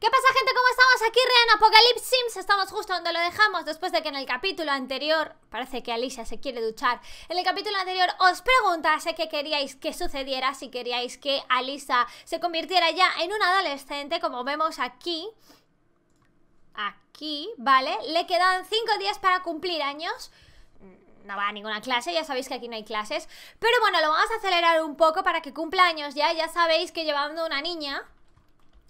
¿Qué pasa gente? ¿Cómo estamos aquí Rean Apocalypse Sims? Estamos justo donde lo dejamos después de que en el capítulo anterior, parece que Alicia se quiere duchar, en el capítulo anterior os preguntase qué queríais que sucediera, si queríais que Alicia se convirtiera ya en una adolescente, como vemos aquí, aquí, ¿vale? Le quedan 5 días para cumplir años, no va a ninguna clase, ya sabéis que aquí no hay clases, pero bueno, lo vamos a acelerar un poco para que cumpla años ya, ya sabéis que llevando una niña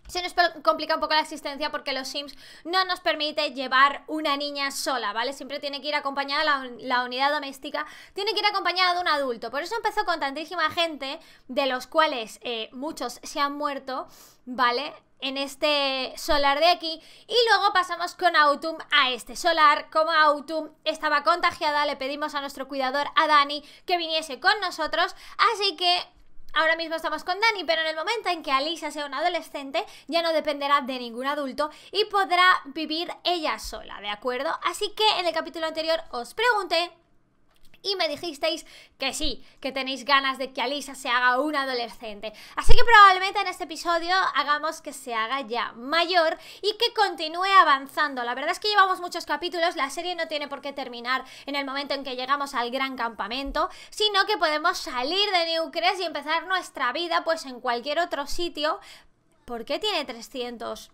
se nos complica un poco la existencia porque los Sims no nos permite llevar una niña sola, ¿vale? Siempre tiene que ir acompañada la, unidad doméstica, tiene que ir acompañada de un adulto. Por eso empezó con tantísima gente, de los cuales eh, muchos se han muerto, ¿vale? en este solar de aquí y luego pasamos con Autumn a este solar. Como Autumn estaba contagiada, le pedimos a nuestro cuidador, a Dani, que viniese con nosotros, así que Ahora mismo estamos con Dani, pero en el momento en que Alicia sea una adolescente, ya no dependerá de ningún adulto y podrá vivir ella sola, ¿de acuerdo? Así que en el capítulo anterior os pregunté y me dijisteis que sí, que tenéis ganas de que Alisa se haga un adolescente. Así que probablemente en este episodio hagamos que se haga ya mayor y que continúe avanzando. La verdad es que llevamos muchos capítulos, la serie no tiene por qué terminar en el momento en que llegamos al gran campamento, sino que podemos salir de Newcrest y empezar nuestra vida pues en cualquier otro sitio. ¿Por qué tiene 300?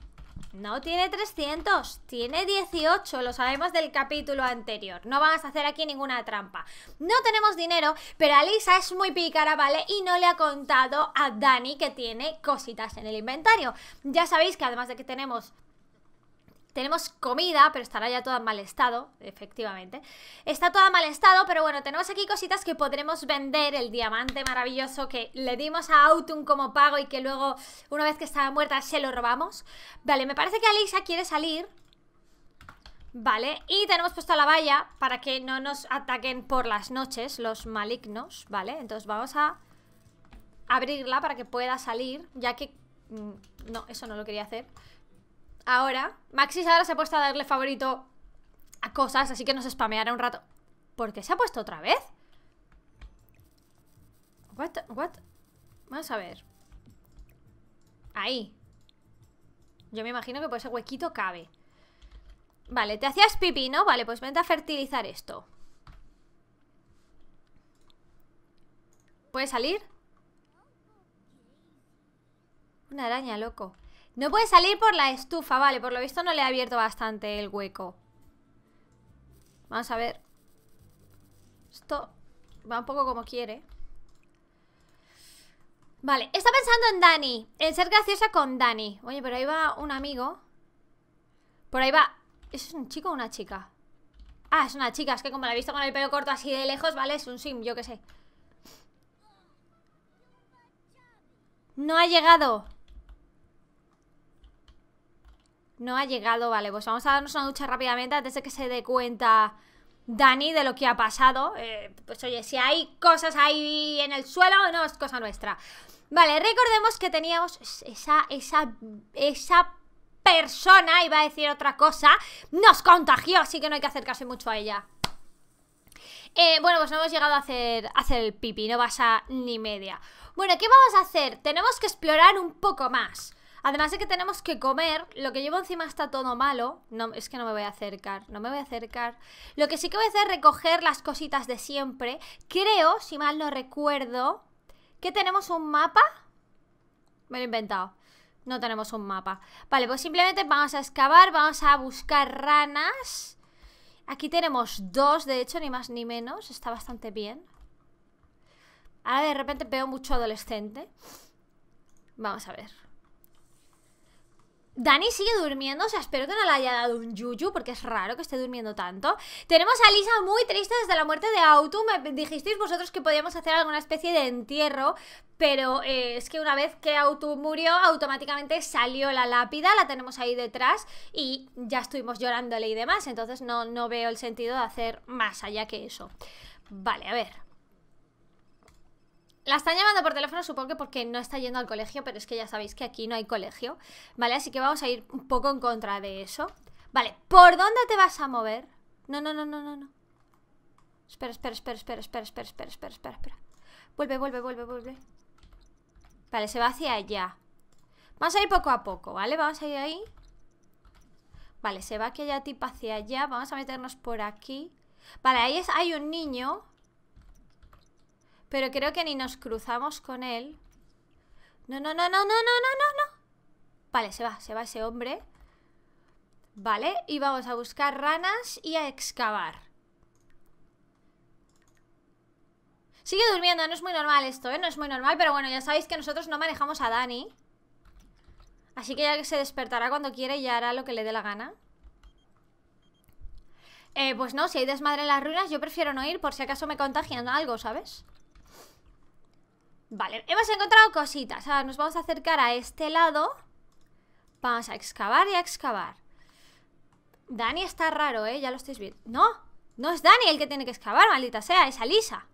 No tiene 300, tiene 18, lo sabemos del capítulo anterior. No vamos a hacer aquí ninguna trampa. No tenemos dinero, pero Alisa es muy pícara, ¿vale? Y no le ha contado a Dani que tiene cositas en el inventario. Ya sabéis que además de que tenemos tenemos comida, pero estará ya toda en mal estado, efectivamente. Está toda en mal estado, pero bueno, tenemos aquí cositas que podremos vender. El diamante maravilloso que le dimos a Autumn como pago y que luego, una vez que estaba muerta, se lo robamos. Vale, me parece que Alisa quiere salir. Vale, y tenemos puesto la valla para que no nos ataquen por las noches los malignos, ¿vale? Entonces vamos a abrirla para que pueda salir, ya que... Mm, no, eso no lo quería hacer ahora. Maxis ahora se ha puesto a darle favorito a cosas, así que nos spameará un rato. ¿Por qué se ha puesto otra vez? What, what? Vamos a ver. Ahí. Yo me imagino que por ese huequito cabe. Vale, te hacías pipí, ¿no? Vale, pues vente a fertilizar esto. ¿Puede salir? Una araña, loco. No puede salir por la estufa, vale. Por lo visto no le ha abierto bastante el hueco. Vamos a ver. Esto va un poco como quiere. Vale, está pensando en Dani. En ser graciosa con Dani. Oye, pero ahí va un amigo. Por ahí va... ¿Es un chico o una chica? Ah, es una chica. Es que como la he visto con el pelo corto así de lejos, ¿vale? Es un sim, yo qué sé. No ha llegado. No ha llegado, vale, pues vamos a darnos una ducha rápidamente antes de que se dé cuenta Dani de lo que ha pasado. Eh, pues oye, si hay cosas ahí en el suelo, o no es cosa nuestra. Vale, recordemos que teníamos esa, esa, esa persona, iba a decir otra cosa, nos contagió, así que no hay que acercarse mucho a ella. Eh, bueno, pues no hemos llegado a hacer, hacer el pipi, no pasa ni media. Bueno, ¿qué vamos a hacer? Tenemos que explorar un poco más. Además de que tenemos que comer, lo que llevo encima está todo malo. No, es que no me voy a acercar, no me voy a acercar. Lo que sí que voy a hacer es recoger las cositas de siempre. Creo, si mal no recuerdo, que tenemos un mapa. Me lo he inventado. No tenemos un mapa. Vale, pues simplemente vamos a excavar, vamos a buscar ranas. Aquí tenemos dos, de hecho, ni más ni menos. Está bastante bien. Ahora de repente veo mucho adolescente. Vamos a ver. Dani sigue durmiendo, o sea, espero que no le haya dado un yuyu, porque es raro que esté durmiendo tanto. Tenemos a Lisa muy triste desde la muerte de Autumn. Me dijisteis vosotros que podíamos hacer alguna especie de entierro, pero eh, es que una vez que Autumn murió, automáticamente salió la lápida, la tenemos ahí detrás y ya estuvimos llorándole y demás, entonces no, no veo el sentido de hacer más allá que eso. Vale, a ver. La están llamando por teléfono, supongo que porque no está yendo al colegio, pero es que ya sabéis que aquí no hay colegio, ¿vale? Así que vamos a ir un poco en contra de eso. Vale, ¿por dónde te vas a mover? No, no, no, no, no, no. Espera, espera, espera, espera, espera, espera, espera, espera, Vuelve, vuelve, vuelve, vuelve. Vale, se va hacia allá. Vamos a ir poco a poco, ¿vale? Vamos a ir ahí. Vale, se va aquella tipa hacia allá. Vamos a meternos por aquí. Vale, ahí hay un niño pero creo que ni nos cruzamos con él. No, no, no, no, no, no, no, no, no. Vale, se va, se va ese hombre. Vale, y vamos a buscar ranas y a excavar. Sigue durmiendo, no es muy normal esto, ¿eh? No es muy normal, pero bueno, ya sabéis que nosotros no manejamos a Dani. Así que ya que se despertará cuando quiera y hará lo que le dé la gana. Eh, pues no, si hay desmadre en las ruinas, yo prefiero no ir por si acaso me contagian algo, ¿sabes? Vale, hemos encontrado cositas. Ahora nos vamos a acercar a este lado. Vamos a excavar y a excavar. Dani está raro, ¿eh? Ya lo estáis viendo. ¡No! No es Dani el que tiene que excavar, maldita sea, es Alisa.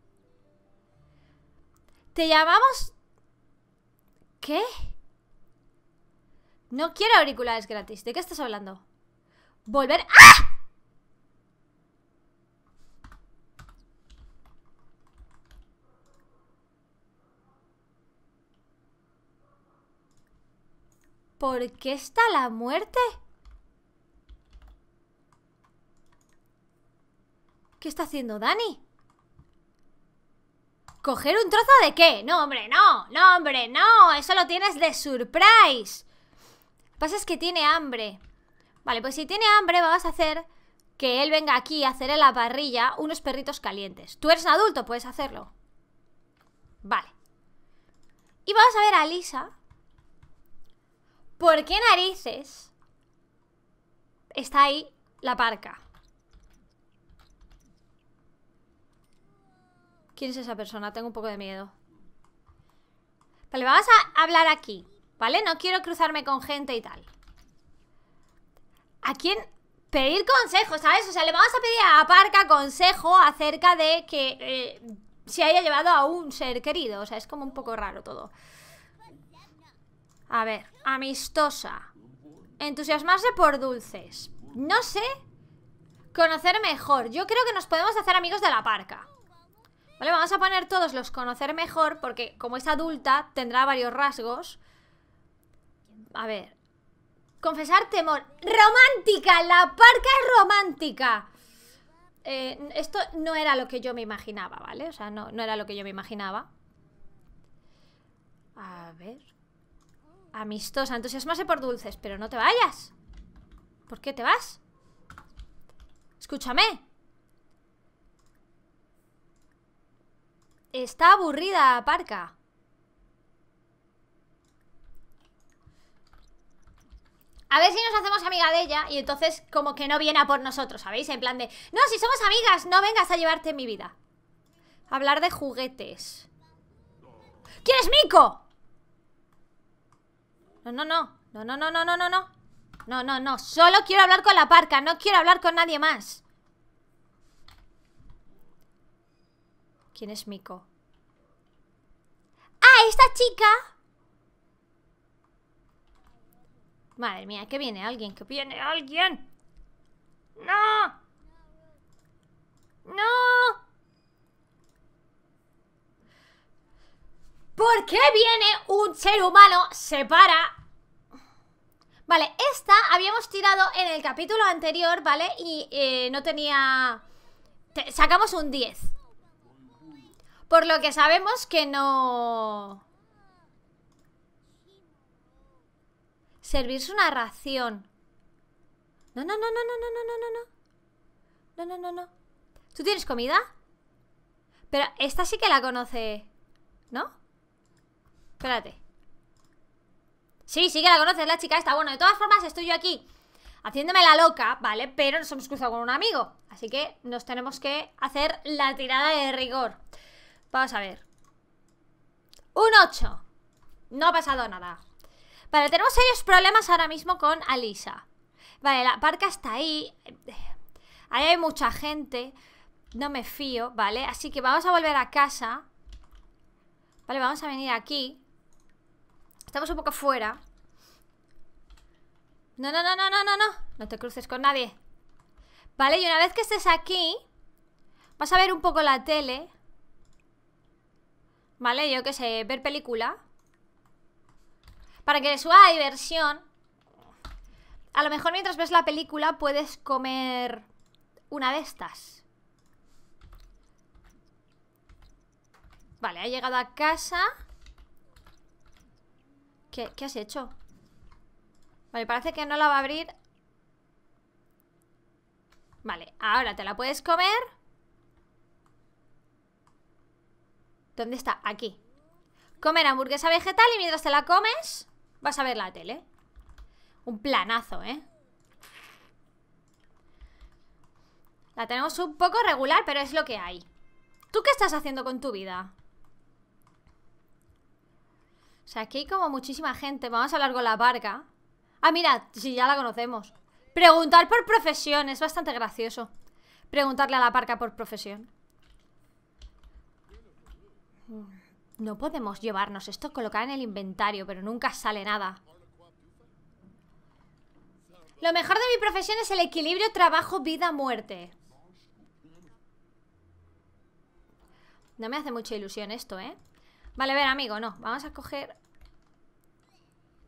Te llamamos... ¿Qué? No quiero auriculares gratis. ¿De qué estás hablando? Volver... ¡Ah! ¿Por qué está la muerte? ¿Qué está haciendo Dani? ¿Coger un trozo de qué? No, hombre, no, no, hombre, no Eso lo tienes de surprise Lo que pasa es que tiene hambre Vale, pues si tiene hambre vamos a hacer que él venga aquí a hacer en la parrilla unos perritos calientes Tú eres un adulto, puedes hacerlo Vale Y vamos a ver a Lisa ¿Por qué narices está ahí la parca? ¿Quién es esa persona? Tengo un poco de miedo. Vale, vamos a hablar aquí, ¿vale? No quiero cruzarme con gente y tal. ¿A quién? Pedir consejos, ¿sabes? O sea, le vamos a pedir a Parca consejo acerca de que eh, se haya llevado a un ser querido. O sea, es como un poco raro todo. A ver, amistosa. Entusiasmarse por dulces. No sé. Conocer mejor. Yo creo que nos podemos hacer amigos de la parca. Vale, vamos a poner todos los conocer mejor porque como es adulta tendrá varios rasgos. A ver. Confesar temor. ¡Romántica! La parca es romántica. Eh, esto no era lo que yo me imaginaba, ¿vale? O sea, no era lo que yo me imaginaba. A ver. Amistosa, entusiasmase por dulces Pero no te vayas ¿Por qué te vas? Escúchame Está aburrida, Parca A ver si nos hacemos amiga de ella Y entonces como que no viene a por nosotros, ¿sabéis? En plan de, no, si somos amigas No vengas a llevarte mi vida Hablar de juguetes ¿Quién es Mico? No, no, no. No, no, no, no, no, no, no. No, no, Solo quiero hablar con la parca. No quiero hablar con nadie más. ¿Quién es Miko? ¡Ah, esta chica! Madre mía, que viene alguien, que viene alguien. ¡No! ¡No! ¿Por qué viene un ser humano, se para Vale, esta habíamos tirado en el capítulo anterior, ¿vale? Y eh, no tenía... sacamos un 10. Por lo que sabemos que no... Servirse una ración. No, no, no, no, no, no, no, no, no. No, no, no, no. ¿Tú tienes comida? Pero esta sí que la conoce, ¿no? Espérate. Sí, sí que la conoces, la chica esta. Bueno, de todas formas, estoy yo aquí haciéndome la loca, ¿vale? Pero nos hemos cruzado con un amigo. Así que nos tenemos que hacer la tirada de rigor. Vamos a ver. Un 8. No ha pasado nada. Vale, tenemos serios problemas ahora mismo con Alisa. Vale, la parca está ahí. Ahí hay mucha gente. No me fío, ¿vale? Así que vamos a volver a casa. Vale, vamos a venir aquí. Estamos un poco fuera No, no, no, no, no, no, no No te cruces con nadie Vale, y una vez que estés aquí Vas a ver un poco la tele Vale, yo qué sé, ver película Para que suba diversión A lo mejor mientras ves la película Puedes comer Una de estas Vale, ha llegado a casa ¿Qué, has hecho? Vale, parece que no la va a abrir Vale, ahora te la puedes comer ¿Dónde está? Aquí Comer hamburguesa vegetal y mientras te la comes Vas a ver la tele Un planazo, ¿eh? La tenemos un poco regular, pero es lo que hay ¿Tú qué estás haciendo con tu vida? O sea, aquí hay como muchísima gente. Vamos a hablar con la barca. Ah, mira, si ya la conocemos. Preguntar por profesión, es bastante gracioso. Preguntarle a la parca por profesión. No podemos llevarnos esto, colocar en el inventario, pero nunca sale nada. Lo mejor de mi profesión es el equilibrio trabajo-vida-muerte. No me hace mucha ilusión esto, ¿eh? Vale, a ver, amigo, no. Vamos a coger...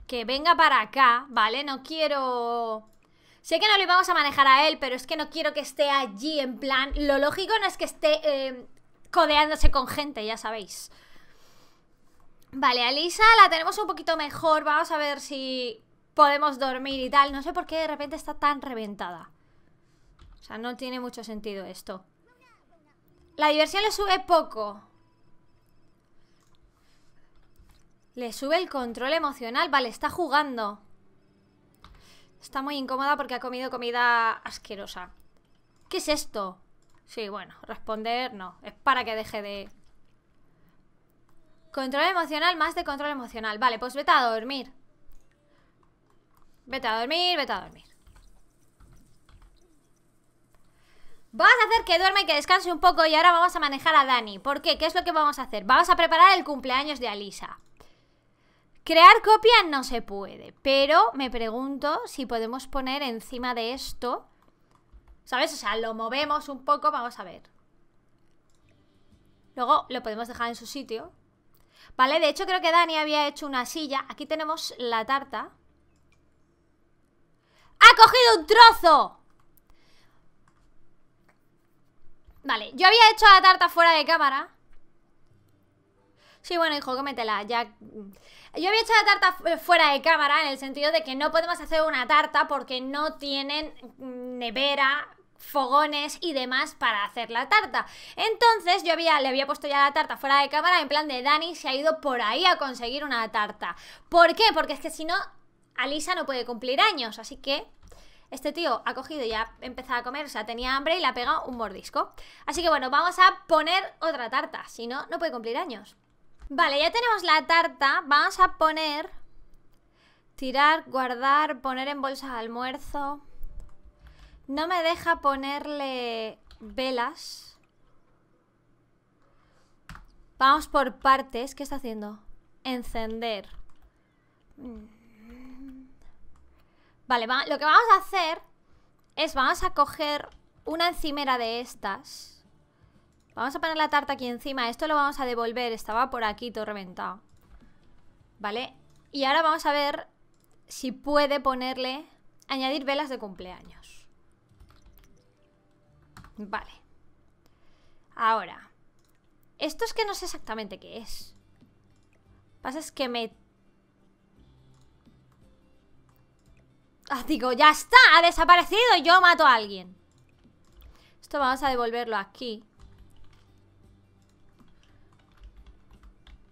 Que venga para acá, ¿vale? No quiero... Sé que no lo vamos a manejar a él, pero es que no quiero que esté allí en plan... Lo lógico no es que esté em, codeándose con gente, ya sabéis. Vale, a Lisa la tenemos un poquito mejor. Vamos a ver si podemos dormir y tal. No sé por qué de repente está tan reventada. O sea, no tiene mucho sentido esto. La diversión le sube poco. Le sube el control emocional. Vale, está jugando. Está muy incómoda porque ha comido comida asquerosa. ¿Qué es esto? Sí, bueno, responder no. Es para que deje de... Control emocional, más de control emocional. Vale, pues vete a dormir. Vete a dormir, vete a dormir. Vamos a hacer que duerme y que descanse un poco y ahora vamos a manejar a Dani. ¿Por qué? ¿Qué es lo que vamos a hacer? Vamos a preparar el cumpleaños de Alisa. Crear copia no se puede, pero me pregunto si podemos poner encima de esto, ¿sabes? O sea, lo movemos un poco, vamos a ver. Luego lo podemos dejar en su sitio. Vale, de hecho creo que Dani había hecho una silla. Aquí tenemos la tarta. ¡Ha cogido un trozo! Vale, yo había hecho la tarta fuera de cámara. Sí, bueno, hijo, cómetela, ya... Yo había hecho la tarta eh, fuera de cámara en el sentido de que no podemos hacer una tarta porque no tienen nevera, fogones y demás para hacer la tarta. Entonces yo le había puesto ya la tarta fuera de cámara en plan de Dani se ha ido por ahí a conseguir una tarta. ¿Por qué? Porque es que si no, Alisa no puede cumplir años, así que... Este tío ha cogido y ha empezado a comer, o sea, tenía hambre y le ha pegado un mordisco. Así que bueno, vamos a poner otra tarta, si no, no puede cumplir años. Vale, ya tenemos la tarta. Vamos a poner... Tirar, guardar, poner en de almuerzo. No me deja ponerle velas. Vamos por partes. ¿Qué está haciendo? Encender. Vale, lo que vamos a hacer es vamos a coger una encimera de estas. Vamos a poner la tarta aquí encima. Esto lo vamos a devolver. Estaba por aquí todo reventado. ¿Vale? Y ahora vamos a ver si puede ponerle... Añadir velas de cumpleaños. Vale. Ahora. Esto es que no sé exactamente qué es. que pasa es que me... Ah, digo, ya está, ha desaparecido y yo mato a alguien. Esto vamos a devolverlo aquí.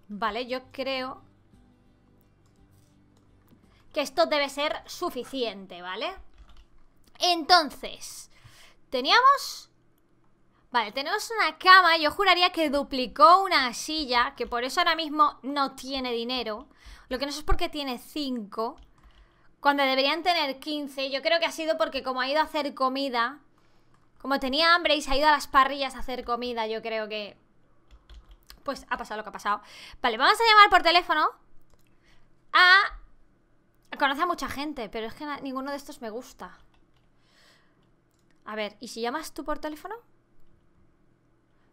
Vale, yo creo que esto debe ser suficiente, ¿vale? Entonces, teníamos... Vale, tenemos una cama, yo juraría que duplicó una silla, que por eso ahora mismo no tiene dinero. Lo que no sé es por qué tiene 5, cuando deberían tener 15. Yo creo que ha sido porque como ha ido a hacer comida, como tenía hambre y se ha ido a las parrillas a hacer comida, yo creo que pues ha pasado lo que ha pasado. Vale, vamos a llamar por teléfono a... Conoce a mucha gente, pero es que ninguno de estos me gusta. A ver, ¿y si llamas tú por teléfono?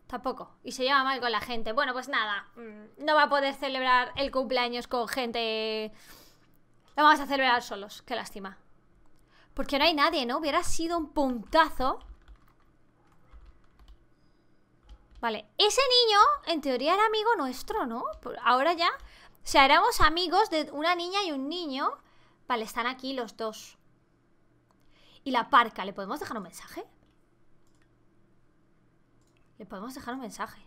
Tampoco. Y se llama mal con la gente. Bueno, pues nada. Mm, no va a poder celebrar el cumpleaños con gente. Lo vamos a celebrar solos. Qué lástima. Porque no hay nadie, ¿no? Hubiera sido un puntazo. Vale, ese niño en teoría era amigo nuestro, ¿no? Ahora ya. O sea, éramos amigos de una niña y un niño. Vale, están aquí los dos. Y la parca, ¿le podemos dejar un mensaje? Le podemos dejar un mensaje.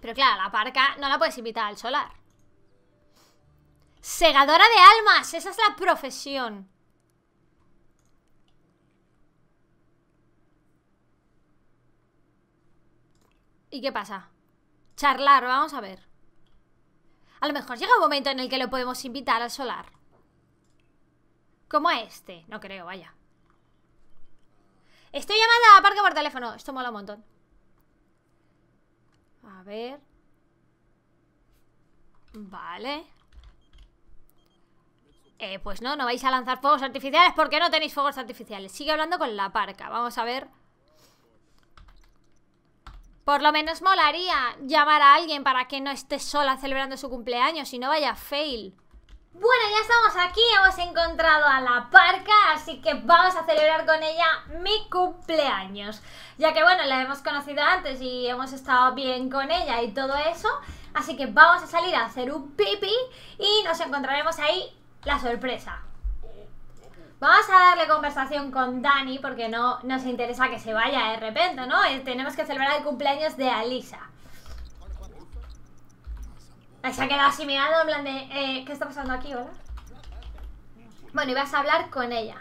Pero claro, la parca no la puedes invitar al solar. Segadora de almas, esa es la profesión. ¿Y qué pasa? Charlar, vamos a ver. A lo mejor llega un momento en el que lo podemos invitar al solar. Como a este. No creo, vaya. Estoy llamada a parca por teléfono. Esto mola un montón. A ver. Vale. Eh, pues no, no vais a lanzar fuegos artificiales porque no tenéis fuegos artificiales. Sigue hablando con la parca. Vamos a ver. Por lo menos molaría llamar a alguien para que no esté sola celebrando su cumpleaños y no vaya fail. Bueno, ya estamos aquí, hemos encontrado a la parca, así que vamos a celebrar con ella mi cumpleaños. Ya que bueno, la hemos conocido antes y hemos estado bien con ella y todo eso, así que vamos a salir a hacer un pipi y nos encontraremos ahí la sorpresa. Vamos a darle conversación con Dani porque no nos interesa que se vaya de repente, ¿no? Eh, tenemos que celebrar el cumpleaños de Alisa. Se ha quedado así mirando en plan de... Eh, ¿Qué está pasando aquí, hola? Bueno, y vas a hablar con ella.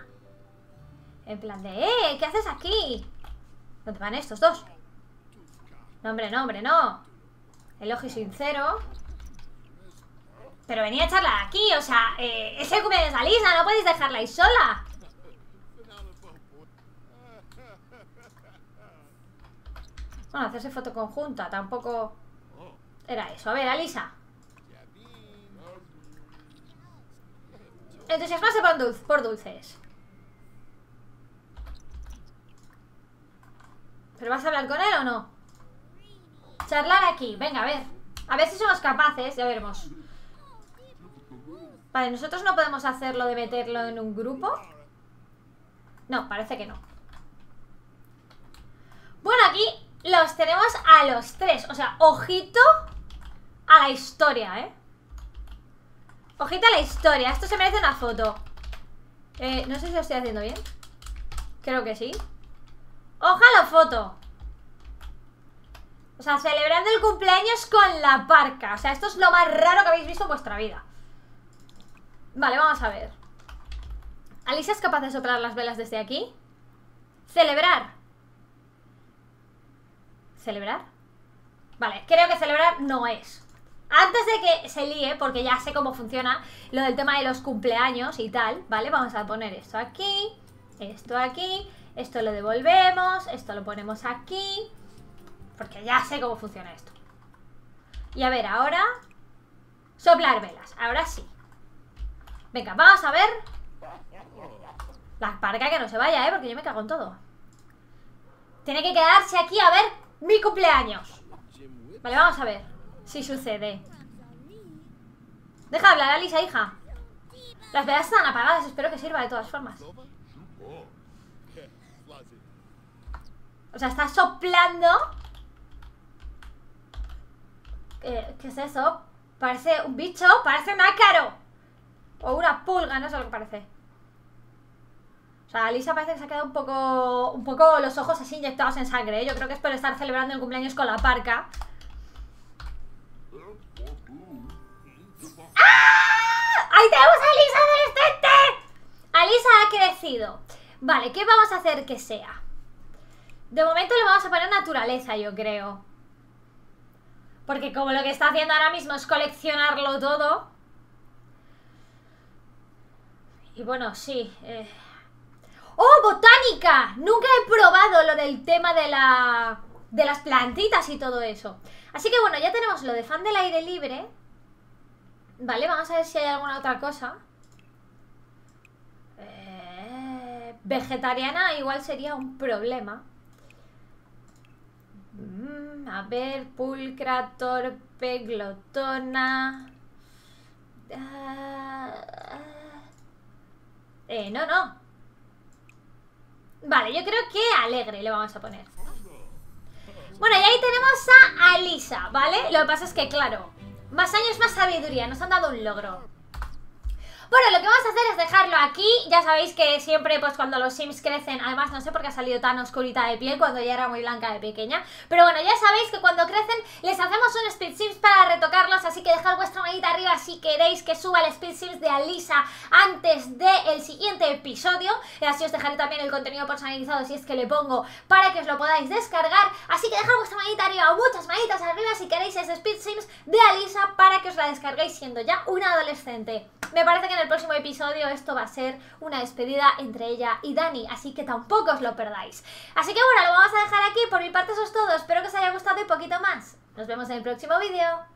En plan de... Eh, ¿Qué haces aquí? ¿Dónde van estos dos? No, hombre, no, hombre, no. Elogio sincero. Pero venía a charlar aquí, o sea, eh, es Alisa, no podéis dejarla ahí sola. Bueno, hacerse foto conjunta, tampoco era eso. A ver, Alisa. Entusiasmarse por, por dulces. ¿Pero vas a hablar con él o no? Charlar aquí, venga, a ver. A ver si somos capaces, ya veremos. Vale, nosotros no podemos hacerlo de meterlo en un grupo. No, parece que no. Bueno, aquí los tenemos a los tres. O sea, ojito a la historia, ¿eh? Ojito a la historia. Esto se merece una foto. Eh, no sé si lo estoy haciendo bien. Creo que sí. ¡Ojalá foto! O sea, celebrando el cumpleaños con la parca. O sea, esto es lo más raro que habéis visto en vuestra vida. Vale, vamos a ver. ¿Alicia es capaz de soplar las velas desde aquí? ¡Celebrar! ¿Celebrar? Vale, creo que celebrar no es. Antes de que se líe, porque ya sé cómo funciona lo del tema de los cumpleaños y tal, ¿vale? Vamos a poner esto aquí, esto aquí, esto lo devolvemos, esto lo ponemos aquí, porque ya sé cómo funciona esto. Y a ver, ahora... Soplar velas, ahora sí. Venga, vamos a ver La Parca que no se vaya, ¿eh? Porque yo me cago en todo Tiene que quedarse aquí a ver mi cumpleaños Vale, vamos a ver Si sucede Deja de hablar, Lisa, hija Las velas están apagadas, espero que sirva de todas formas O sea, está soplando eh, ¿Qué es eso? Parece un bicho, parece un ácaro o una pulga, no sé lo que parece. O sea, Lisa parece que se ha quedado un poco, un poco los ojos así inyectados en sangre. ¿eh? Yo creo que es por estar celebrando el cumpleaños con la parca. ¡Ah! ¡Ahí tenemos a Lisa adolescente! Alisa ha crecido. Vale, ¿qué vamos a hacer que sea? De momento le vamos a poner naturaleza, yo creo. Porque como lo que está haciendo ahora mismo es coleccionarlo todo... Y bueno, sí. Eh. ¡Oh, botánica! Nunca he probado lo del tema de la... De las plantitas y todo eso. Así que bueno, ya tenemos lo de fan del aire libre. Vale, vamos a ver si hay alguna otra cosa. Eh, vegetariana igual sería un problema. Mm, a ver, pulcra, torpe, glotona. Ah, ah. Eh, no, no. Vale, yo creo que alegre le vamos a poner. Bueno, y ahí tenemos a Alisa, ¿vale? Lo que pasa es que, claro, más años, más sabiduría. Nos han dado un logro. Bueno, lo que vamos a hacer es dejarlo aquí. Ya sabéis que siempre, pues cuando los Sims crecen, además no sé por qué ha salido tan oscurita de piel cuando ya era muy blanca de pequeña. Pero bueno, ya sabéis que cuando crecen les hacemos un Speed Sims para retocarlos, así que dejad vuestra manita arriba si queréis que suba el Speed Sims de Alisa antes del siguiente episodio. y Así os dejaré también el contenido personalizado si es que le pongo para que os lo podáis descargar. Así que dejad vuestra manita arriba, muchas manitas arriba si queréis ese Speed Sims de Alisa para que os la descarguéis siendo ya una adolescente. Me parece que el próximo episodio esto va a ser una despedida entre ella y Dani, así que tampoco os lo perdáis. Así que bueno, lo vamos a dejar aquí, por mi parte eso es todo, espero que os haya gustado y poquito más. Nos vemos en el próximo vídeo.